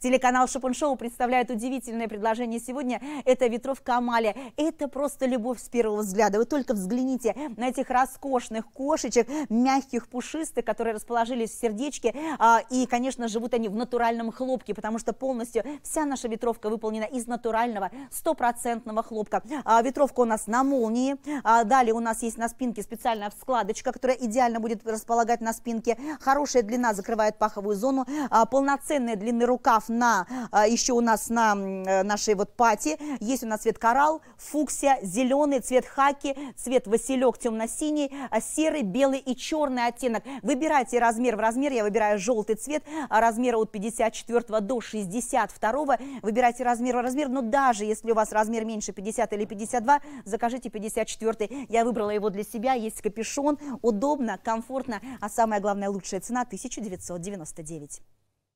Телеканал Шопен Шоу представляет удивительное предложение сегодня. Это ветровка Амалия. Это просто любовь с первого взгляда. Вы только взгляните на этих роскошных кошечек, мягких, пушистых, которые расположились в сердечке. А, и, конечно, живут они в натуральном хлопке, потому что полностью вся наша ветровка выполнена из натурального, стопроцентного хлопка. А, ветровка у нас на молнии. А, далее у нас есть на спинке специальная вскладочка, которая идеально будет располагать на спинке. Хорошая длина закрывает паховую зону. Полноценная длины рукав на, а, еще у нас на э, нашей вот пати. Есть у нас цвет коралл, фуксия, зеленый, цвет хаки, цвет василек темно-синий, а, серый, белый и черный оттенок. Выбирайте размер в размер, я выбираю желтый цвет, а, размера от 54 до 62. Выбирайте размер в размер, но даже если у вас размер меньше 50 или 52, закажите 54. Я выбрала его для себя, есть капюшон, удобно, комфортно, а самое главное лучшая цена 1999.